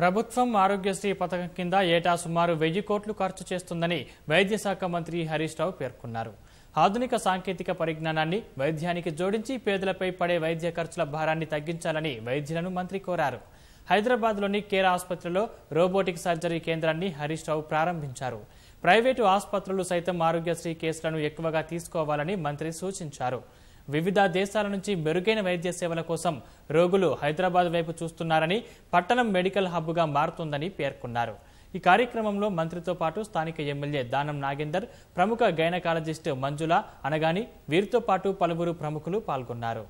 ప్రభుత్వం ఆరోగ్యశ్రీ పథకం కింద ఏటా సుమారు వెయ్యి కోట్లు ఖర్చు చేస్తుందని వైద్య శాఖ మంత్రి హరీష్ రావు పేర్కొన్నారు ఆధునిక సాంకేతిక పరిజ్ఞానాన్ని వైద్యానికి జోడించి పేదలపై పడే వైద్య ఖర్చుల భారాన్ని తగ్గించాలని వైద్యులను మంత్రి కోరారు హైదరాబాద్లోని కేర్ ఆసుపత్రిలో రోబోటిక్ సర్జరీ కేంద్రాన్ని హరీష్ రావు ప్రారంభించారు ప్రైవేటు ఆసుపత్రులు సైతం ఆరోగ్యశ్రీ కేసులను ఎక్కువగా తీసుకోవాలని మంత్రి సూచించారు వివిధ దేశాల నుంచి మెరుగైన వైద్య సేవల కోసం రోగులు హైదరాబాద్ వైపు చూస్తున్నారని పట్టణం మెడికల్ హబ్గా మారుతుందని పేర్కొన్నారు ఈ కార్యక్రమంలో మంత్రితో పాటు స్థానిక ఎమ్మెల్యే దానం నాగేందర్ ప్రముఖ గైనకాలజిస్ట్ మంజుల అనగాని వీరితో పాటు పలువురు ప్రముఖులు పాల్గొన్నారు